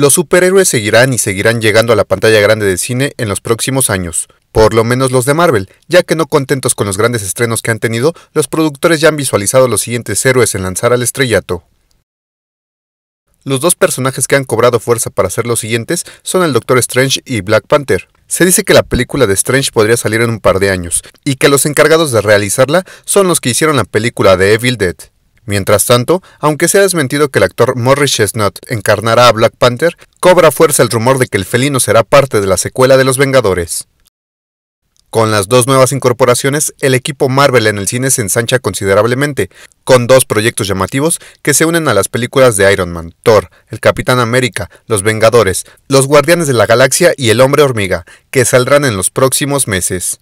Los superhéroes seguirán y seguirán llegando a la pantalla grande del cine en los próximos años, por lo menos los de Marvel, ya que no contentos con los grandes estrenos que han tenido, los productores ya han visualizado los siguientes héroes en lanzar al estrellato. Los dos personajes que han cobrado fuerza para ser los siguientes son el Doctor Strange y Black Panther. Se dice que la película de Strange podría salir en un par de años, y que los encargados de realizarla son los que hicieron la película de Evil Dead. Mientras tanto, aunque se ha desmentido que el actor Morris Chestnut encarnará a Black Panther, cobra fuerza el rumor de que el felino será parte de la secuela de Los Vengadores. Con las dos nuevas incorporaciones, el equipo Marvel en el cine se ensancha considerablemente, con dos proyectos llamativos que se unen a las películas de Iron Man, Thor, El Capitán América, Los Vengadores, Los Guardianes de la Galaxia y El Hombre Hormiga, que saldrán en los próximos meses.